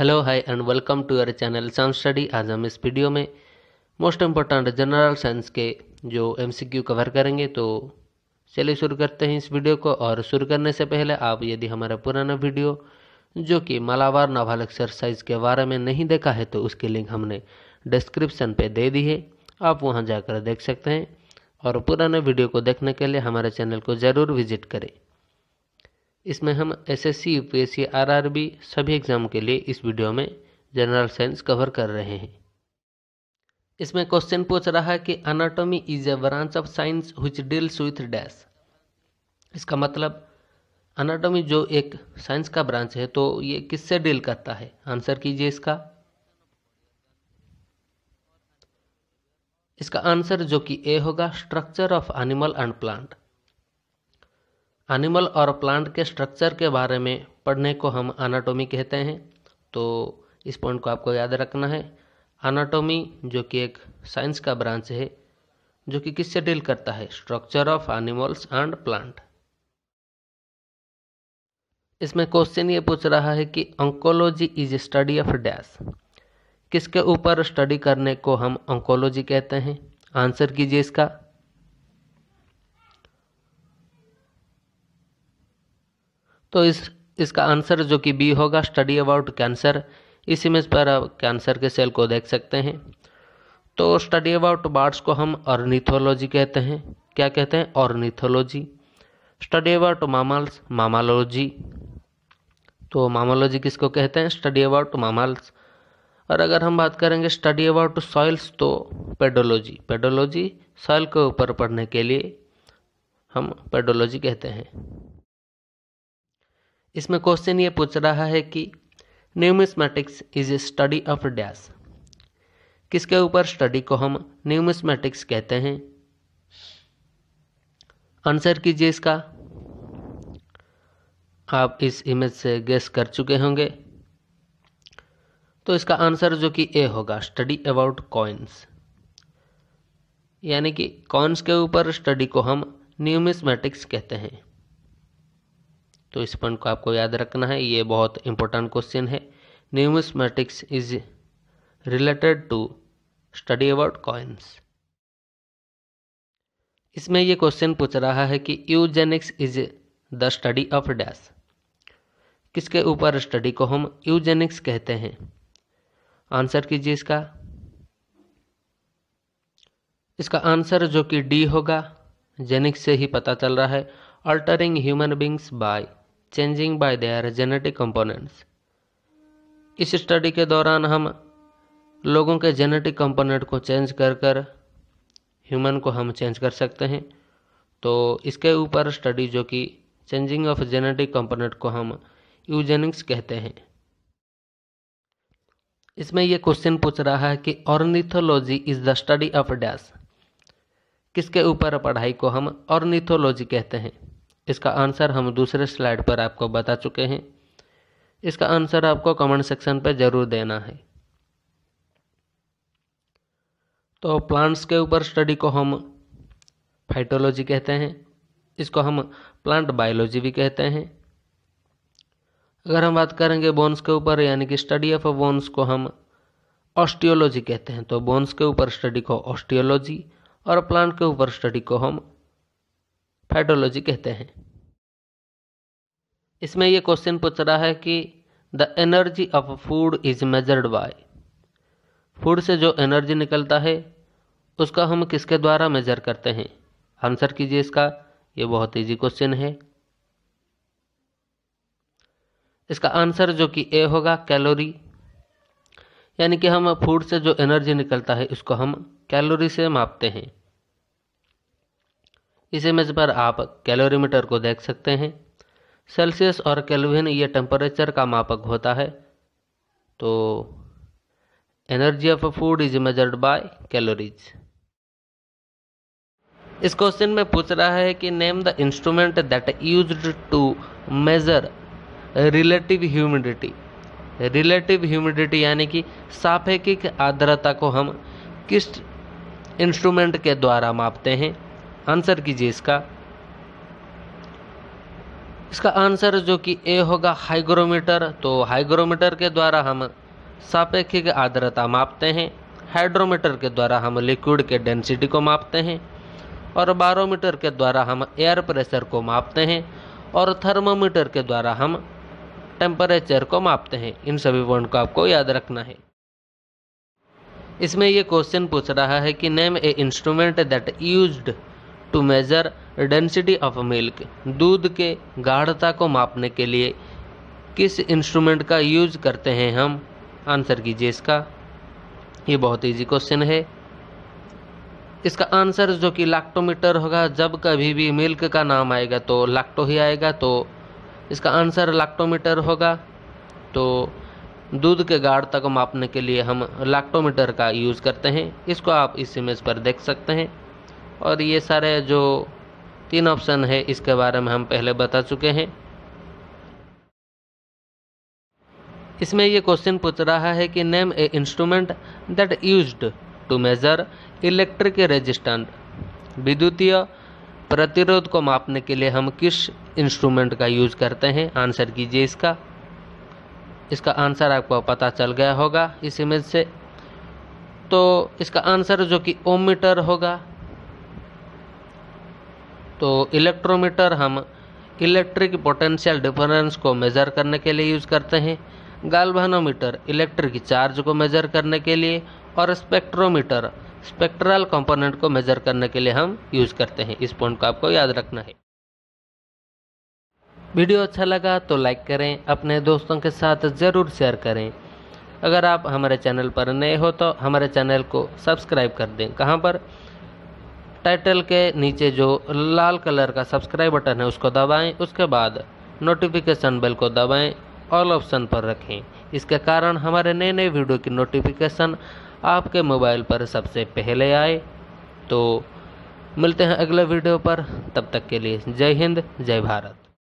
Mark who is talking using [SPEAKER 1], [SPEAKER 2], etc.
[SPEAKER 1] hello hi and welcome to our channel science study आज हम इस वीडियो में मोस्ट इम्पोर्टेंट जनरल साइंस के जो एमसीक्यू कवर करेंगे तो चलिए शुरू करते हैं इस वीडियो को और शुरू करने से पहले आप यदि हमारा पुराना वीडियो जो कि मालावार नावाल एक्सरसाइज के बारे में नहीं देखा है तो उसकी लिंक हमने डिस्क्रिप्सन पर दे दी है आप वहाँ जाकर देख सकते हैं और पुराने वीडियो को देखने के लिए हमारे चैनल को ज़रूर विजिट करें इसमें हम एसएससी, यूपीएससी, आरआरबी सभी एग्ज़ाम के लिए इस वीडियो में जनरल साइंस कवर कर रहे हैं इसमें क्वेश्चन पूछ रहा है कि anatomy is a branch of science which deals with dash इसका मतलब अनाटोमी जो एक साइंस का ब्रांच है तो ये किससे डील करता है आंसर कीजिए इसका इसका आंसर जो कि ए होगा structure of animal and plant animal और प्लांट के स्ट्रक्चर के बारे में पढ़ने को हम एनाटॉमी कहते हैं तो इस पॉइंट को आपको याद रखना है एनाटॉमी जो कि एक साइंस का ब्रांच है जो कि किससे डील करता है structure of animals and plant इसमें क्वेश्चन ये पूछ रहा है कि oncology is study of dash किसके ऊपर स्टडी करने को हम ऑंकोलॉजी कहते हैं आंसर कीजिए इसका तो इस इसका आंसर जो कि बी होगा स्टडी अबाउट कैंसर इस इमेज पर आप कैंसर के सेल को देख सकते हैं तो स्टडी अबाउट बर्ड्स को हम ऑर्निथोलॉजी कहते हैं क्या कहते हैं ornithology study about mammals mammalogy तो मामालोजी किसको कहते हैं स्टडी अबाउट मामल्स और अगर हम बात करेंगे स्टडी अबाउट सॉइल्स तो पेडोलॉजी पेडोलॉजी सॉइल के ऊपर पढ़ने के लिए हम पेडोलॉजी कहते हैं इसमें क्वेश्चन ये पूछ रहा है कि numismatics is a study of dash किसके ऊपर स्टडी को हम न्यूमिस्मेटिक्स कहते हैं आंसर कीजिए इसका आप इस इमेज से गेस कर चुके होंगे तो इसका आंसर जो कि ए होगा स्टडी अबाउट कॉइन्स यानी कि कॉइन्स के ऊपर स्टडी को हम न्यूमिस्मेटिक्स कहते हैं तो इस पॉइंट को आपको याद रखना है ये बहुत इंपॉर्टेंट क्वेश्चन है numismatics is related to study about coins इसमें ये क्वेश्चन पूछ रहा है कि eugenics is the study of dash किसके ऊपर स्टडी को हम यूजेनिक्स कहते हैं आंसर कीजिए इसका इसका आंसर जो कि डी होगा जेनिक्स से ही पता चल रहा है altering human beings by changing by their genetic components इस स्टडी के दौरान हम लोगों के जेनेटिक कंपोनेंट को चेंज कर कर ह्यूमन को हम चेंज कर सकते हैं तो इसके ऊपर स्टडी जो कि चेंजिंग ऑफ जेनेटिक कंपोनेंट को हम यूजेनिक्स कहते हैं इसमें यह क्वेश्चन पूछ रहा है कि ornithology is the study of dash किसके ऊपर पढ़ाई को हम ऑर्निथोलॉजी कहते हैं इसका आंसर हम दूसरे स्लाइड पर आपको बता चुके हैं इसका आंसर आपको कमेंट सेक्शन पर ज़रूर देना है तो प्लांट्स के ऊपर स्टडी को हम फाइटोलॉजी कहते हैं इसको हम प्लांट बायोलॉजी भी कहते हैं अगर हम बात करेंगे बोन्स के ऊपर यानी कि स्टडी ऑफ बोन्स को हम ऑस्टियोलॉजी कहते हैं तो बोन्स के ऊपर स्टडी को ऑस्टियोलॉजी और प्लांट के ऊपर स्टडी को हम पैथोलॉजी कहते हैं इसमें यह क्वेश्चन पूछ रहा है कि the energy of food is measured by food से जो एनर्जी निकलता है उसका हम किसके द्वारा मेजर करते हैं आंसर कीजिए इसका यह बहुत इजी क्वेश्चन है इसका आंसर जो कि ए होगा कैलोरी यानी कि हम फूड से जो एनर्जी निकलता है उसको हम कैलोरी से मापते हैं इस इमेज पर आप कैलोरीमीटर को देख सकते हैं सेल्सियस और कैलोविन ये टेम्परेचर का मापक होता है तो energy of food is measured by calories इस क्वेश्चन में पूछ रहा है कि name the instrument that used to measure relative humidity relative humidity यानी कि सापेक्षिक आर्द्रता को हम किस इंस्ट्रूमेंट के द्वारा मापते हैं आंसर कीजिए इसका इसका आंसर जो कि ए होगा हाइग्रोमीटर तो हाइग्रोमीटर के द्वारा हम सापेक्षिक आर्द्रता मापते हैं हाइड्रोमीटर के द्वारा हम लिक्विड के डेंसिटी को मापते हैं और बारोमीटर के द्वारा हम एयर प्रेशर को मापते हैं और थर्मोमीटर के द्वारा हम टेम्परेचर को मापते हैं इन सभी पॉइंट को आपको याद रखना है इसमें ये क्वेश्चन पूछ रहा है कि name a instrument that used to measure density of milk दूध के गाढ़ता को मापने के लिए किस इंस्ट्रूमेंट का यूज करते हैं हम आंसर कीजिए इसका ये बहुत इजी क्वेश्चन है इसका आंसर जो कि लैक्टोमीटर होगा जब कभी भी मिल्क का नाम आएगा तो लैक्टो ही आएगा तो इसका आंसर लैक्टोमीटर होगा तो दूध के गाढ़ता को मापने के लिए हम लैक्टोमीटर का यूज़ करते हैं इसको आप इस इमेज पर देख सकते हैं और ये सारे जो तीन ऑप्शन है इसके बारे में हम पहले बता चुके हैं इसमें ये क्वेश्चन पूछ रहा है कि name a instrument that used to measure electric resistant विद्युतीय प्रतिरोध को मापने के लिए हम किस इंस्ट्रूमेंट का यूज करते हैं आंसर कीजिए इसका इसका आंसर आपको पता चल गया होगा इस इमेज से तो इसका आंसर जो कि ओम मीटर होगा तो इलेक्ट्रोमीटर हम इलेक्ट्रिक पोटेंशियल डिफरेंस को मेज़र करने के लिए यूज़ करते हैं गाल्वानोमीटर इलेक्ट्रिक चार्ज को मेज़र करने के लिए और स्पेक्ट्रोमीटर स्पेक्ट्रल कंपोनेंट को मेज़र करने के लिए हम यूज़ करते हैं इस पॉइंट को आपको याद रखना है वीडियो अच्छा लगा तो लाइक करें अपने दोस्तों के साथ ज़रूर शेयर करें अगर आप हमारे चैनल पर नए हो तो हमारे चैनल को सब्सक्राइब कर दें कहाँ पर टाइटल के नीचे जो लाल कलर का सब्सक्राइब बटन है उसको दबाएं उसके बाद नोटिफिकेशन बेल को दबाएं ऑल ऑप्शन पर रखें इसके कारण हमारे नए नए वीडियो की नोटिफिकेशन आपके मोबाइल पर सबसे पहले आए तो मिलते हैं अगले वीडियो पर तब तक के लिए जय हिंद जय भारत